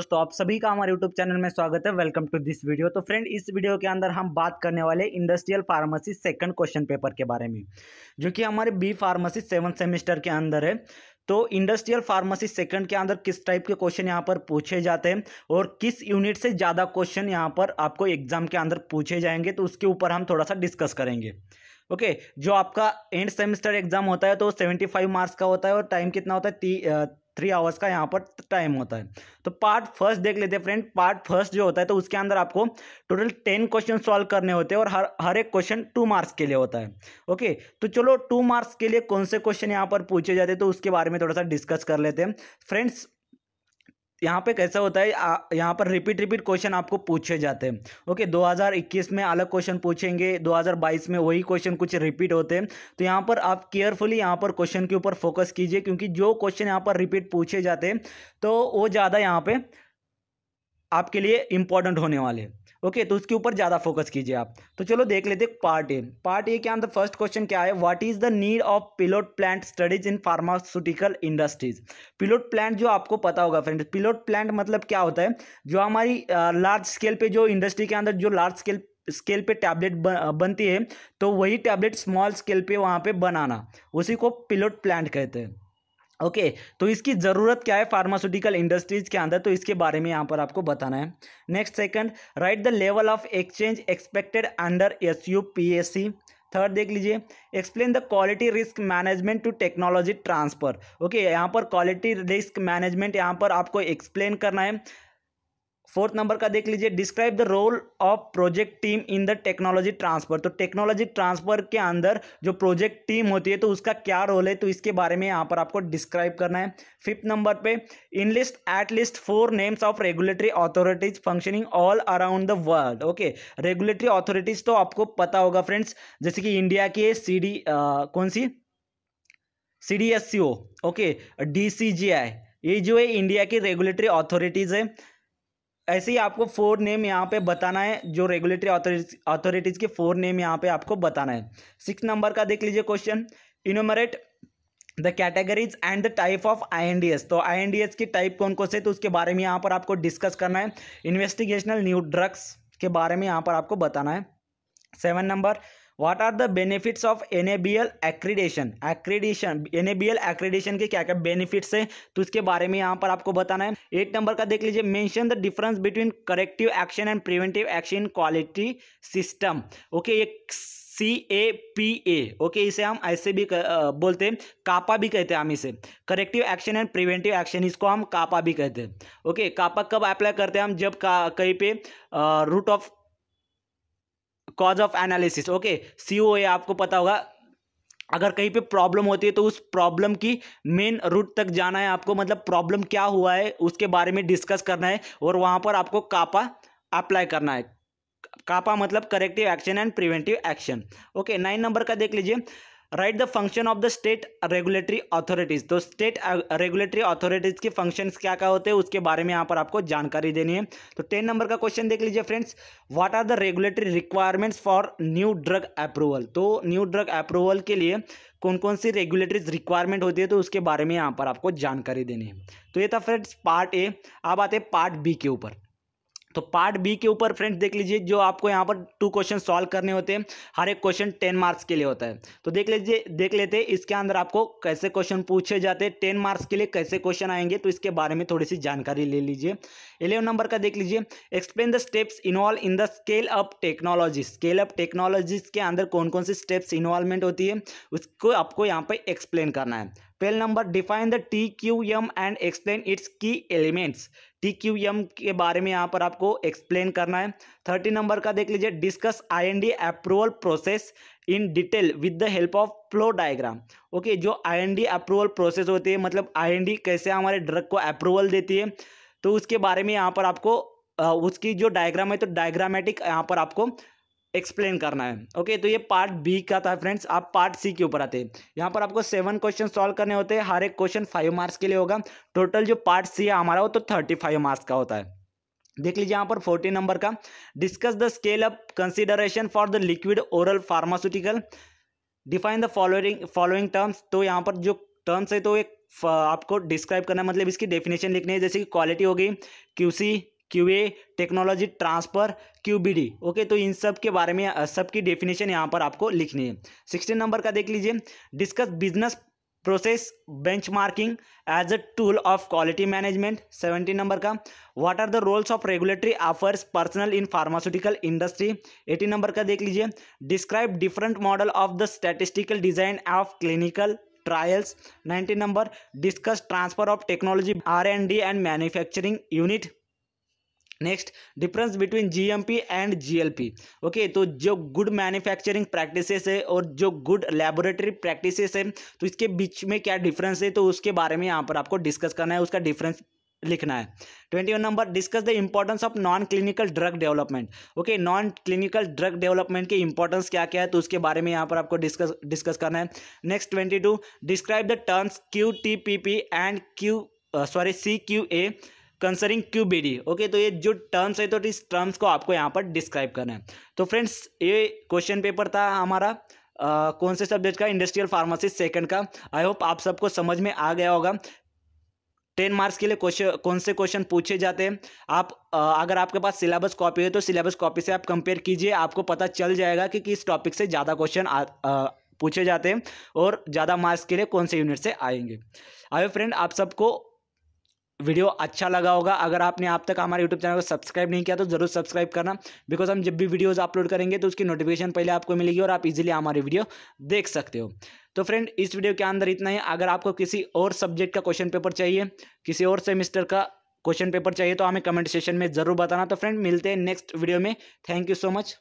दोस्तों आप सभी का हमारे YouTube चैनल में स्वागत है वेलकम टू दिस वीडियो तो फ्रेंड इस वीडियो के अंदर हम बात करने वाले industrial pharmacy second question paper के बारे में जो कि हमारे बी फार्मेसी सेवन सेमेस्टर के अंदर है तो इंडस्ट्रियल फार्मेसी सेकंड के अंदर किस टाइप के क्वेश्चन यहाँ पर पूछे जाते हैं और किस यूनिट से ज़्यादा क्वेश्चन यहाँ पर आपको एग्जाम के अंदर पूछे जाएंगे तो उसके ऊपर हम थोड़ा सा डिस्कस करेंगे ओके okay, जो आपका एंड सेमेस्टर एग्जाम होता है तो सेवेंटी फाइव मार्क्स का होता है और टाइम कितना होता है थ्री आवर्स का यहाँ पर टाइम होता है तो पार्ट फर्स्ट देख लेते हैं फ्रेंड पार्ट फर्स्ट जो होता है तो उसके अंदर आपको टोटल टेन क्वेश्चन सॉल्व करने होते हैं और हर हर एक क्वेश्चन टू मार्क्स के लिए होता है ओके तो चलो टू मार्क्स के लिए कौन से क्वेश्चन यहाँ पर पूछे जाते हैं तो उसके बारे में थोड़ा सा डिस्कस कर लेते हैं फ्रेंड्स यहाँ पे कैसा होता है यहाँ पर रिपीट रिपीट क्वेश्चन आपको पूछे जाते हैं ओके 2021 में अलग क्वेश्चन पूछेंगे 2022 में वही क्वेश्चन कुछ रिपीट होते हैं तो यहाँ पर आप केयरफुली यहाँ पर क्वेश्चन के ऊपर फोकस कीजिए क्योंकि जो क्वेश्चन यहाँ पर रिपीट पूछे जाते हैं तो वो ज़्यादा यहाँ पर आपके लिए इम्पोर्टेंट होने वाले हैं ओके तो उसके ऊपर ज़्यादा फोकस कीजिए आप तो चलो देख लेते पार्ट ए पार्ट ए के अंदर फर्स्ट क्वेश्चन क्या है what is the need of pilot plant studies in pharmaceutical industries pilot plant जो आपको पता होगा फ्रेंड पिलोट प्लांट मतलब क्या होता है जो हमारी लार्ज स्केल पर जो इंडस्ट्री के अंदर जो लार्ज स्केल स्केल पे टैबलेट बनती है तो वही टैबलेट स्मॉल स्केल पे वहाँ पे बनाना उसी को पिलोट प्लांट कहते हैं ओके okay, तो इसकी ज़रूरत क्या है फार्मास्यूटिकल इंडस्ट्रीज़ के अंदर तो इसके बारे में यहाँ पर आपको बताना है next second write the level of exchange expected under S U P S C third देख लीजिए explain the quality risk management to technology transfer okay यहाँ पर क्वालिटी रिस्क मैनेजमेंट यहाँ पर आपको एक्सप्लेन करना है फोर्थ नंबर का देख लीजिए describe the role of project team in the technology transfer तो टेक्नोलॉजी ट्रांसफर के अंदर जो प्रोजेक्ट टीम होती है तो उसका क्या रोल है तो इसके बारे में यहाँ पर आपको डिस्क्राइब करना है फिफ्थ नंबर पे enlist at least four names of regulatory authorities functioning all around the world okay regulatory authorities तो आपको पता होगा फ्रेंड्स जैसे कि इंडिया की सी डी कौन सी C D S C O okay D C G I ये जो है इंडिया की रेगुलेटरी अथॉरिटीज़ है ऐसे ही आपको फोर नेम यहाँ पे बताना है जो रेगुलेटरी अथॉरिटीज़ के फोर नेम यहाँ पे आपको बताना है सिक्स नंबर का देख लीजिए question enumerate the categories and the type of S तो एस की टाइप कौन कौन से तो उसके बारे में यहाँ पर आपको डिस्कस करना है इन्वेस्टिगेशनल न्यू ड्रग्स के बारे में यहाँ पर आपको बताना है seven number what are the benefits of an accreditation accreditation an accreditation के क्या क्या बेनिफिट्स हैं तो इसके बारे में यहाँ पर आपको बताना है एट नंबर का देख लीजिए mention the difference between corrective action and preventive action quality system okay एक C A P A okay इसे हम ऐसे भी कर, आ, बोलते हैं कापा भी कहते हैं हम इसे corrective action and preventive action इसको हम कापा भी कहते हैं ओके कापा कब अप्लाई करते हैं हम जब कहीं पे root of cause of analysis okay see आपको पता होगा अगर कहीं पे प्रॉब्लम होती है तो उस प्रॉब्लम की मेन रूट तक जाना है आपको मतलब प्रॉब्लम क्या हुआ है उसके बारे में डिस्कस करना है और वहाँ पर आपको कापा अप्लाई करना है कापा मतलब corrective action and preventive action okay nine number का देख लीजिए write the function of the state regulatory authorities तो स्टेट रेगुलेटरी अथॉरिटीज़ के फंक्शंस क्या क्या होते हैं उसके बारे में यहाँ पर आपको जानकारी देनी है तो टेन नंबर का क्वेश्चन देख लीजिए friends what are the regulatory requirements for new drug approval तो न्यू ड्रग अप्रूवल के लिए कौन कौन सी रेगुलेटरीज रिक्वायरमेंट होती है तो उसके बारे में यहाँ पर आपको जानकारी देनी है तो ये था फ्रेंड्स पार्ट ए अब आते हैं पार्ट बी के ऊपर तो पार्ट बी के ऊपर फ्रेंड्स देख लीजिए जो आपको यहाँ पर टू क्वेश्चन सॉल्व करने होते हैं हर एक क्वेश्चन टेन मार्क्स के लिए होता है तो देख लीजिए देख लेते हैं इसके अंदर आपको कैसे क्वेश्चन पूछे जाते हैं टेन मार्क्स के लिए कैसे क्वेश्चन आएंगे तो इसके बारे में थोड़ी सी जानकारी ले लीजिए एलेवन नंबर का देख लीजिए explain the steps involve in the scale up technology scale up technologies के अंदर कौन कौन सी स्टेप्स इन्वॉल्वमेंट होती है उसको आपको यहाँ पर एक्सप्लेन करना है पहले number define the T Q M and explain its key elements T Q M के बारे में यहाँ पर आपको एक्सप्लेन करना है थर्टी नंबर का देख लीजिए discuss IND approval process in detail with the help of flow diagram okay जो आईएनडी अप्रूवल प्रोसेस होती है मतलब आईएनडी कैसे हमारे ड्रग को अप्रूवल देती है तो उसके बारे में यहाँ पर आपको उसकी जो डायग्राम है तो डायग्रामेटिक यहाँ पर आपको एक्सप्लेन करना है ओके तो ये पार्ट बी का था फ्रेंड्स आप पार्ट सी के ऊपर आते हैं यहाँ पर आपको सेवन क्वेश्चन सॉल्व करने होते हैं हर एक क्वेश्चन फाइव मार्क्स के लिए होगा टोटल जो पार्ट सी है हमारा वो तो थर्टी फाइव मार्क्स का होता है देख लीजिए यहाँ पर फोर्टी नंबर का discuss the scale of consideration for the liquid oral pharmaceutical define the following following terms तो यहाँ पर जो टर्म्स है तो एक आपको डिस्क्राइब करना है मतलब इसकी डेफिनेशन लिखनी है जैसे कि क्वालिटी हो गई QC Q A technology transfer Q B D okay तो इन सब के बारे में सब की डेफिनेशन यहाँ पर आपको लिखनी है सिक्सटीन नंबर का देख लीजिए discuss business process benchmarking as a tool of quality management seventeen number का what are the roles of regulatory affairs personal in pharmaceutical industry eighteen number का देख लीजिए describe different model of the statistical design of clinical trials nineteen number discuss transfer of technology R and D and manufacturing unit next difference between GMP and GLP okay तो जो good manufacturing practices है और जो good laboratory practices है तो इसके बीच में क्या डिफरेंस है तो उसके बारे में यहाँ पर आपको डिस्कस करना है उसका डिफरेंस लिखना है twenty one number discuss the importance of non clinical drug development okay non clinical drug development के इंपॉर्टेंस क्या क्या है तो उसके बारे में यहाँ पर आपको डिस्कस डिस्कस करना है next twenty two describe the terms Q T P P and Q sorry C Q A concerning Q B D okay तो ये जो टर्म्स है तो इस टर्म्स को आपको यहाँ पर डिस्क्राइब करना है तो फ्रेंड्स ये क्वेश्चन पेपर था हमारा Uh, कौन से सब्जेक्ट का इंडस्ट्रियल फार्मासी सेकंड का आई होप आप सबको समझ में आ गया होगा टेन मार्क्स के लिए क्वेश्चन कौन से क्वेश्चन पूछे जाते हैं आप अगर आपके पास सिलेबस कॉपी है तो सिलेबस कॉपी से आप कंपेयर कीजिए आपको पता चल जाएगा कि किस टॉपिक से ज़्यादा क्वेश्चन पूछे जाते हैं और ज़्यादा मार्क्स के लिए कौन से यूनिट से आएंगे आयो फ्रेंड आप सबको वीडियो अच्छा लगा होगा अगर आपने आप तक हमारे यूट्यूब चैनल को सब्सक्राइब नहीं किया तो ज़रूर सब्सक्राइब करना बिकॉज हम जब भी वीडियोज़ अपलोड करेंगे तो उसकी नोटिफिकेशन पहले आपको मिलेगी और आप इजीली हमारी वीडियो देख सकते हो तो फ्रेंड इस वीडियो के अंदर इतना ही अगर आपको किसी और सब्जेक्ट का क्वेश्चन पेपर चाहिए किसी और सेमिस्टर का क्वेश्चन पेपर चाहिए तो हमें कमेंट सेशन में ज़रूर बताना तो फ्रेंड मिलते हैं नेक्स्ट वीडियो में थैंक यू सो मच